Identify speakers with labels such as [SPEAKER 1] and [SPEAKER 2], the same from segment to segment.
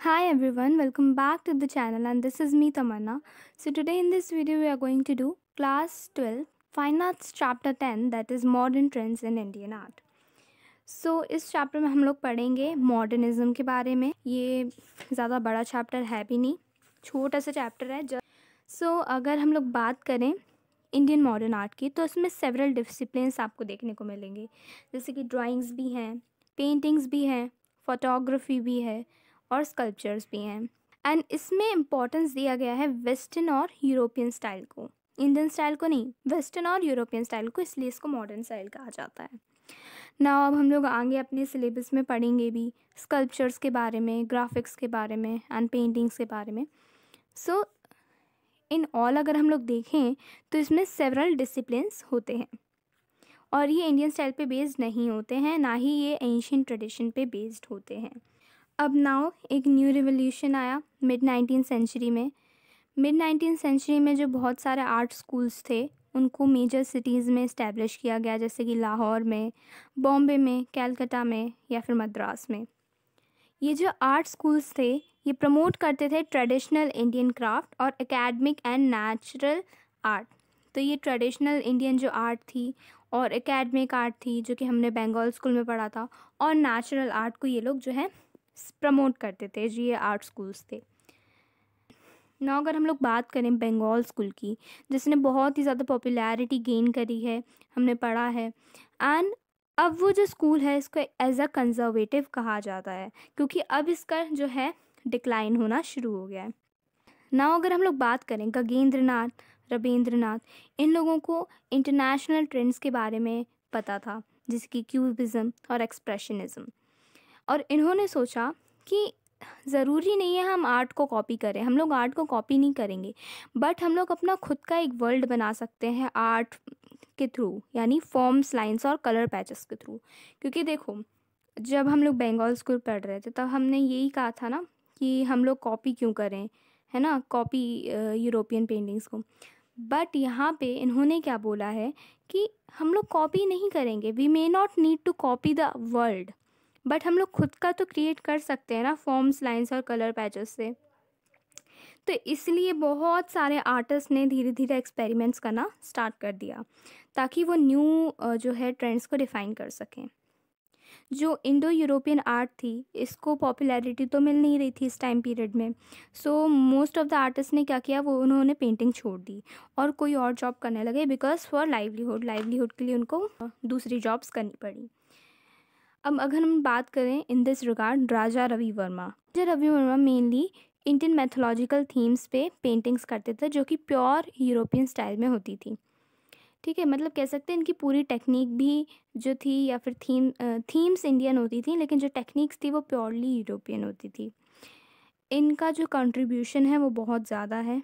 [SPEAKER 1] Hi everyone, welcome back to the channel and this is me Tamanna. So today in this video we are going to do class 12 Fine Arts chapter 10 that is modern trends in Indian art. So so, इस chapter में हम लोग पढ़ेंगे modernism के बारे में ये ज़्यादा बड़ा चैप्टर है भी नहीं छोटा सा चैप्टर है सो so, अगर हम लोग बात करें इंडियन मॉडर्न आर्ट की तो इसमें सेवरल डिसिप्लिनस आपको देखने को मिलेंगे जैसे कि ड्राइंग्स भी हैं पेंटिंग्स भी हैं फोटोग्राफी भी है और स्कल्पचर्स भी हैं एंड इसमें इम्पोर्टेंस दिया गया है वेस्टर्न और यूरोपियन स्टाइल को इंडियन स्टाइल को नहीं वेस्टर्न और यूरोपियन स्टाइल को इसलिए इसको मॉडर्न स्टाइल कहा जाता है ना अब हम लोग आगे अपने सिलेबस में पढ़ेंगे भी स्कल्पचर्स के बारे में ग्राफिक्स के बारे में एंड पेंटिंग्स के बारे में सो इन ऑल अगर हम लोग देखें तो इसमें सेवरल डिसिप्लिनस होते हैं और ये इंडियन स्टाइल पे बेस्ड नहीं होते हैं ना ही ये एंशियन ट्रेडिशन पे बेस्ड होते हैं अब नाउ एक न्यू रिवोल्यूशन आया मिड नाइनटीन सेंचुरी में मिड नाइनटीन सेंचुरी में जो बहुत सारे आर्ट स्कूल्स थे उनको मेजर सिटीज़ में इस्टेब्लिश किया गया जैसे कि लाहौर में बॉम्बे में कैलकाटा में या फिर मद्रास में ये जो आर्ट स्कूल्स थे ये प्रमोट करते थे ट्रेडिशनल इंडियन क्राफ्ट और एकेडमिक एंड नेचुरल आर्ट तो ये ट्रेडिशनल इंडियन जो आर्ट थी और एकेडमिक आर्ट थी जो कि हमने बंगाल स्कूल में पढ़ा था और नेचुरल आर्ट को ये लोग जो है प्रमोट करते थे जी ये आर्ट स्कूल्स थे ना अगर हम लोग बात करें बंगाल स्कूल की जिसने बहुत ही ज़्यादा पॉपुलैरिटी गेन करी है हमने पढ़ा है एंड अब वो जो स्कूल है इसको एज अ कंजर्वेटिव कहा जाता है क्योंकि अब इसका जो है डिक्लाइन होना शुरू हो गया है ना अगर हम लोग बात करें गगेंद्रनाथ रविंद्रनाथ इन लोगों को इंटरनेशनल ट्रेंड्स के बारे में पता था जैसे कि क्यूबिज़म और एक्सप्रेशनिज़म और इन्होंने सोचा कि ज़रूरी नहीं है हम आर्ट को कॉपी करें हम लोग आर्ट को कॉपी नहीं करेंगे बट हम लोग अपना खुद का एक वर्ल्ड बना सकते हैं आर्ट के थ्रू यानी फॉर्म्स लाइंस और कलर पैचेस के थ्रू क्योंकि देखो जब हम लोग बंगाल स्कूल पढ़ रहे थे तब हमने यही कहा था ना कि हम लोग कॉपी क्यों करें है ना कॉपी यूरोपियन पेंटिंग्स को बट यहाँ पे इन्होंने क्या बोला है कि हम लोग कॉपी नहीं करेंगे we may not need to copy the world but हम लोग खुद का तो क्रिएट कर सकते हैं ना फॉर्म्स लाइन्स और कलर पैचेस से तो इसलिए बहुत सारे आर्टिस्ट ने धीरे धीरे एक्सपेरिमेंट्स करना स्टार्ट कर दिया ताकि वो न्यू जो है ट्रेंड्स को डिफ़ाइन कर सकें जो इंडो यूरोपियन आर्ट थी इसको पॉपुलैरिटी तो मिल नहीं रही थी इस टाइम पीरियड में so most of the artist ने क्या किया वो उन्होंने पेंटिंग छोड़ दी और कोई और जॉब करने लगे बिकॉज़ फॉर लाइवलीहुड लाइवलीहुड के लिए उनको दूसरी जॉब्स करनी पड़ी अब अगर हम बात करें in this regard Raja Ravi Varma Raja Ravi Varma mainly Indian mythological themes पे पेंटिंग्स करते थे जो कि प्योर यूरोपियन स्टाइल में होती थी ठीक है मतलब कह सकते हैं इनकी पूरी टेक्निक भी जो थी या फिर थीम थीम्स इंडियन होती थी लेकिन जो टेक्निक्स थी वो प्योरली यूरोपियन होती थी इनका जो कंट्रीब्यूशन है वो बहुत ज़्यादा है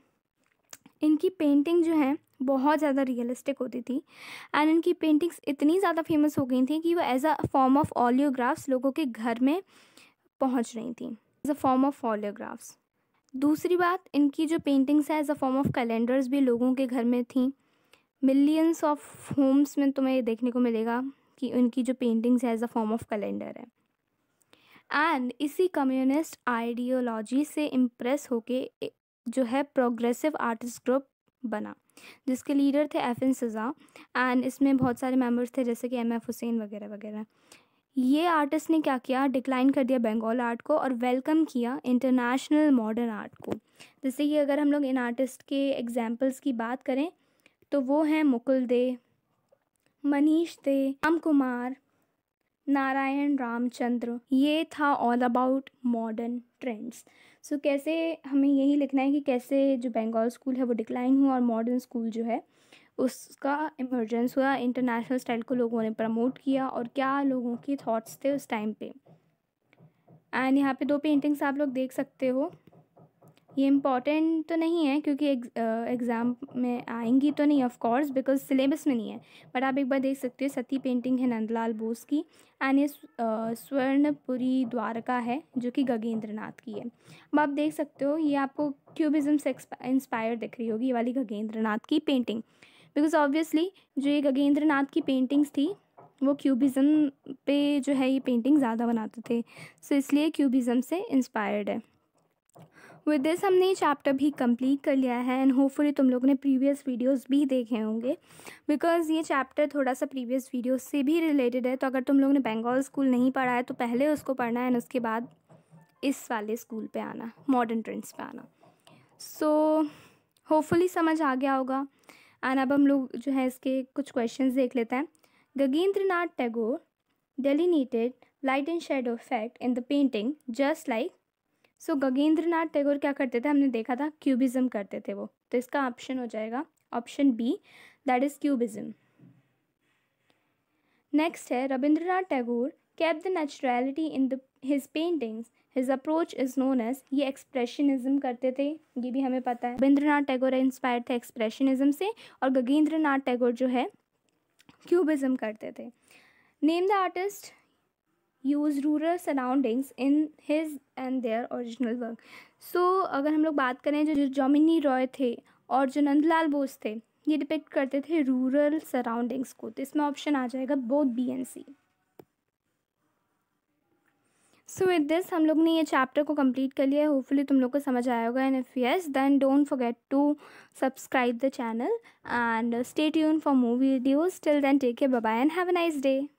[SPEAKER 1] इनकी पेंटिंग जो है बहुत ज़्यादा रियलिस्टिक होती थी एंड इनकी पेंटिंग्स इतनी ज़्यादा फेमस हो गई थी कि वो as a form of oleographs लोगों के घर में पहुँच रही थी as a form of oleographs दूसरी बात इनकी जो पेंटिंग्स है as a form of calendars भी लोगों के घर में थी मिलियंस ऑफ होम्स में तुम्हें ये देखने को मिलेगा कि उनकी जो पेंटिंग्स है as a form of calendar है एंड इसी कम्युनिस्ट आइडियोलॉजी से इम्प्रेस होके जो है प्रोग्रेसिव आर्टिस्ट ग्रुप बना जिसके लीडर थे एफ एन सज़ा एंड इसमें बहुत सारे मेम्बर्स थे जैसे कि एम एफ़ हुसैन वगैरह वगैरह ये आर्टिस्ट ने क्या किया डिक्लाइन कर दिया बंगाल आर्ट को और वेलकम किया इंटरनेशनल मॉडर्न आर्ट को जैसे कि अगर हम लोग इन आर्टिस्ट के एग्जाम्पल्स की बात करें तो वो हैं मुकुल दे मनीष दे राम कुमार नारायण रामचंद्र ये था all about modern trends so so, कैसे हमें यही लिखना है कि कैसे जो बंगाल स्कूल है वो डिक्लाइन हुआ और मॉडर्न स्कूल जो है उसका इमर्जेंस हुआ इंटरनेशनल स्टाइल को लोगों ने प्रमोट किया और क्या लोगों के थॉट्स थे उस टाइम पे एंड यहाँ पे दो पेंटिंग्स आप लोग देख सकते हो ये इम्पॉर्टेंट तो नहीं है क्योंकि एग्ज़ाम में आएंगी तो नहीं ऑफ कोर्स बिकॉज सिलेबस में नहीं है बट आप एक बार देख सकते हो सती पेंटिंग है नंदलाल बोस की एंड ये स्वर्णपुरी द्वारका है जो कि गगेंद्रनाथ की है अब आप देख सकते हो ये आपको क्यूबिज़म से इंस्पायर दिख रही होगी ये वाली गगेंद्रनाथ की पेंटिंग बिकॉज ऑब्वियसली जो ये गगेंद्रनाथ की पेंटिंग्स थी वो क्यूबिज़म पे जो है ये पेंटिंग ज़्यादा बनाते थे सो so, इसलिए क्यूबिज़म से इंस्पायर्ड है विद दिस हमने ये चैप्टर भी कंप्लीट कर लिया है एंड होपफुली तुम लोग ने प्रीवियस वीडियोस भी देखे होंगे बिकॉज ये चैप्टर थोड़ा सा प्रीवियस वीडियोस से भी रिलेटेड है तो अगर तुम लोग ने बंगाल स्कूल नहीं पढ़ा है तो पहले उसको पढ़ना है एंड उसके बाद इस वाले स्कूल पे आना मॉडर्न ट्रेंड्स पे आना सो so, होपफुली समझ आ गया होगा एंड अब हम लोग जो है इसके कुछ क्वेश्चन देख लेते हैं Gagendra Nath Tagore delineated light and shadow effect in the painting just like so so, Gagendra Nath Tagore क्या करते थे हमने देखा था क्यूबिज़म करते थे वो तो इसका ऑप्शन हो जाएगा option B that is cubism next है Rabindranath Tagore kept the naturality in the his paintings his approach is known as ये एक्सप्रेशनिज्म करते थे ये भी हमें पता है रविंद्रनाथ टैगोर इंस्पायर थे एक्सप्रेशनिज्म से और गगेंद्र नाथ टैगोर जो है क्यूबिज़म करते थे name the artist use rural surroundings in his and their original work so अगर हम लोग बात करें जो जोमिनी रॉय थे और जो नंदलाल बोस थे ये डिपेक्ट करते थे रूरल सराउंडिंग्स को तो इसमें ऑप्शन आ जाएगा both B and C so with this हम लोग ने ये चैप्टर को कंप्लीट कर लिया है होपफुली तुम लोग को समझ आया होगा and if yes then don't forget to subscribe the channel and stay tune for more videos till then take care bye and have a nice day